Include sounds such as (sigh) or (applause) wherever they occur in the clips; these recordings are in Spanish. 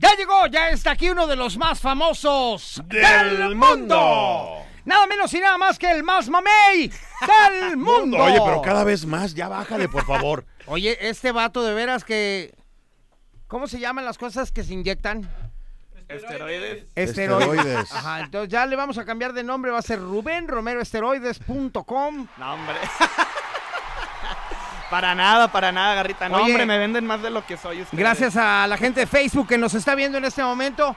Ya llegó, ya está aquí uno de los más famosos del, mundo. Nada menos y nada más que el más mamey del (laughs) mundo. Oye, pero cada vez más, ya bájale, por favor. (laughs) Oye, este vato de veras que... ¿Cómo se llaman las cosas que se inyectan? Esteroides. Esteroides. Ajá, entonces ya le vamos a cambiar de nombre, va a ser Rubén Romero No, (laughs) Para nada, para nada, Garrita. No, hombre, me venden más de lo que soy. Gracias a la gente de Facebook que nos está viendo en este momento.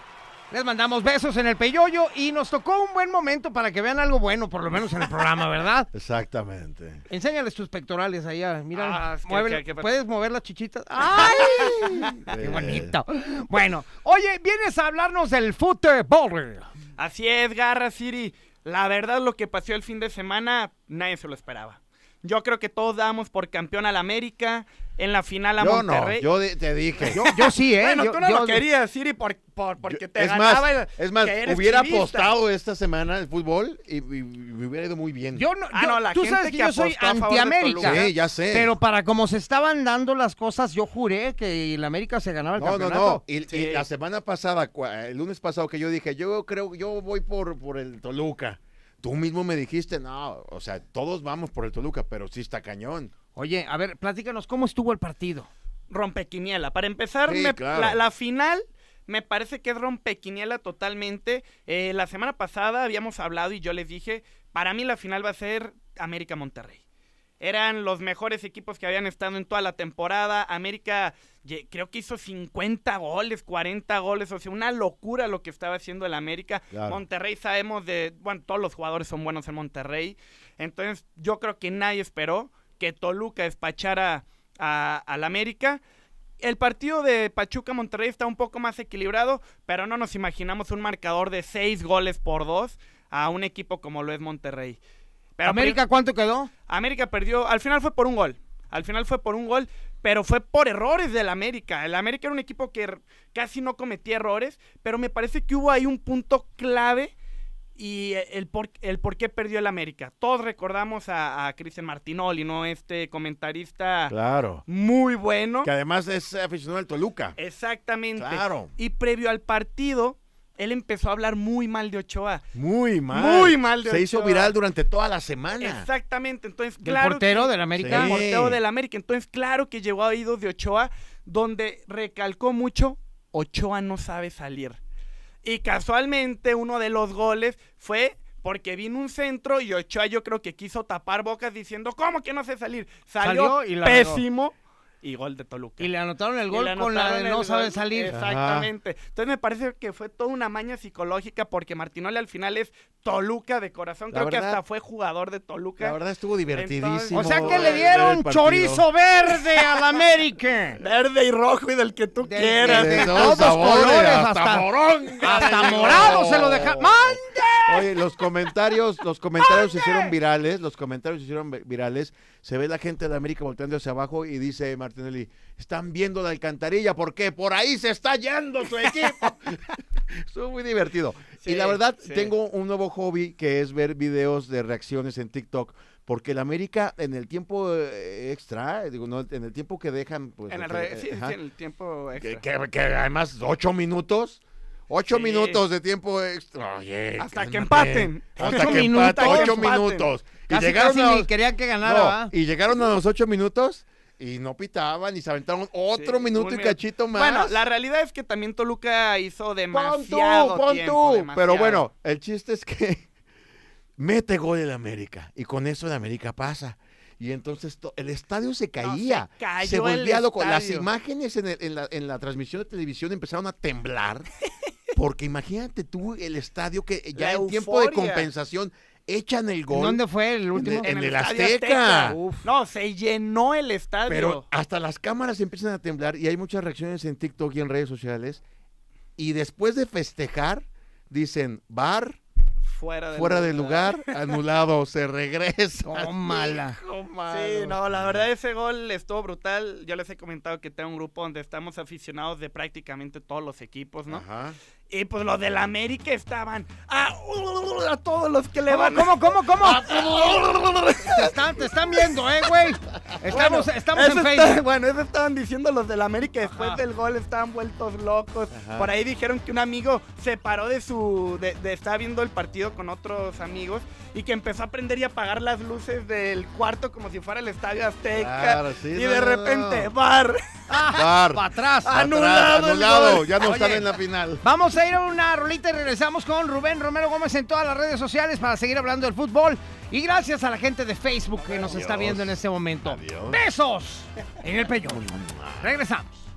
Les mandamos besos en el peyoyo y nos tocó un buen momento para que vean algo bueno, por lo menos en el programa, ¿verdad? (laughs) Exactamente. Enséñales tus pectorales allá. Mira, ah, puedes mover las chichitas. (laughs) ¡Ay! ¡Qué bonito! Bueno, oye, vienes a hablarnos del fútbol. Así es, Garra City. La verdad, lo que pasó el fin de semana, nadie se lo esperaba. Yo creo que todos damos por campeón al América. En la final a yo Monterrey. No, yo te dije. Yo, sí, ¿eh? Bueno, tú no lo querías, decir por, porque te ganaba. es más, hubiera apostado esta semana el fútbol y, me hubiera ido muy bien. Yo no, ah, no la tú sabes que, yo soy antiamérica. Sí, ya sé. Pero para como se estaban dando las cosas, yo juré que el América se ganaba el no, campeonato. No, no, y, y, la semana pasada, el lunes pasado, que yo dije, yo creo, yo voy por, por el Toluca. Tú mismo me dijiste, no, o sea, todos vamos por el Toluca, pero sí está cañón. Oye, a ver, platícanos, ¿cómo estuvo el partido? Rompequiniela. Para empezar, la, final me parece que es rompequiniela totalmente. Eh, la semana pasada habíamos hablado y yo les dije, para mí la final va a ser América-Monterrey eran los mejores equipos que habían estado en toda la temporada. América creo que hizo 50 goles, 40 goles, o sea, una locura lo que estaba haciendo el América. Monterrey sabemos de, bueno, todos los jugadores son buenos en Monterrey. Entonces yo creo que nadie esperó que Toluca despachara al América el partido de Pachuca Monterrey está un poco más equilibrado, pero no nos imaginamos un marcador de seis goles por dos a un equipo como lo es Monterrey. ¿América cuánto quedó? América perdió, al final fue por un gol. Al final fue por un gol, pero fue por errores del América. El América era un equipo que casi no cometía errores, pero me parece que hubo ahí un punto clave y eh, el por, el por qué perdió el América. Todos recordamos a, a Cristian Martinoli, ¿no? Este comentarista claro. muy bueno. Que además es aficionado al Toluca. Exactamente. Claro. Y previo al partido, él empezó a hablar muy mal de Ochoa. Muy mal. Muy mal de Se hizo viral durante toda la semana. Exactamente. Entonces, claro. El portero que, del América. El portero del América. Entonces, claro que llegó a oídos de Ochoa, donde recalcó mucho: Ochoa no sabe salir. Y casualmente, uno de los goles fue porque vino un centro y Ochoa yo creo que quiso tapar bocas diciendo, ¿cómo que no sé salir? Salió, pésimo y gol de Toluca. Y le anotaron el gol con la de no saben salir. Exactamente. Entonces me parece que fue toda una maña psicológica porque Martinoli al final es Toluca de corazón. Creo que hasta fue jugador de Toluca. La verdad estuvo divertidísimo. o sea que le dieron chorizo verde al América. (laughs) verde y rojo y del que tú quieras. De, todos sabores, colores. Hasta, hasta, hasta morado se lo dejaron. Oye, los comentarios, los comentarios se hicieron virales, los comentarios se hicieron virales. Se ve la gente de América volteando hacia abajo y dice Martinelli, están viendo la alcantarilla, ¿por qué? Por ahí se está yendo su equipo. (laughs) Estuvo muy divertido. y la verdad, tengo un nuevo hobby que es ver videos de reacciones en TikTok porque el América en el tiempo eh, extra, digo, en el tiempo que dejan, pues, En el, eh, sí, en el tiempo extra. Que, que, además, ocho minutos. Ocho minutos de tiempo extra. hasta que empaten. Hasta que empaten. Ocho minutos. Y llegaron a los, querían que ganara. y llegaron a los ocho minutos y no pitaban y se aventaron otro minuto y cachito más. Bueno, la realidad es que también Toluca hizo demasiado pon tú, pon tú. Pero bueno, el chiste es que (laughs) mete gol en América y con eso en América pasa. Y entonces el estadio se caía. se, cayó se volvía loco. Las imágenes en, la, en la transmisión de televisión empezaron a temblar. (laughs) Porque imagínate tú el estadio que ya en tiempo de compensación echan el gol. ¿Dónde fue el último? En, el, Azteca. No, se llenó el estadio. Pero hasta las cámaras empiezan a temblar y hay muchas reacciones en TikTok y en redes sociales. Y después de festejar, dicen bar, fuera de lugar. anulado, se regresa. Oh, mala. (laughs) Sí, no, la verdad ese gol estuvo brutal. Yo les he comentado que tengo un grupo donde estamos aficionados de prácticamente todos los equipos, ¿no? Ajá. Y pues los del América estaban a, todos los que le van. ¿Cómo, cómo, cómo? (laughs) están, te están viendo, eh, güey. Estamos, estamos en Facebook. bueno, eso estaban diciendo los del América. Después del gol estaban vueltos locos. Por ahí dijeron que un amigo se paró de su. De, estar viendo el partido con otros amigos y que empezó a prender y apagar las luces del cuarto como si fuera el estadio Azteca. y de repente, bar. (laughs) Bar. Para atrás. Anulado. anulado. Ya no están en la final. Vamos a ir a una rolita y regresamos con Rubén Romero Gómez en todas las redes sociales para seguir hablando del fútbol. Y gracias a la gente de Facebook que nos está viendo en este momento. Besos en el peñón. Regresamos.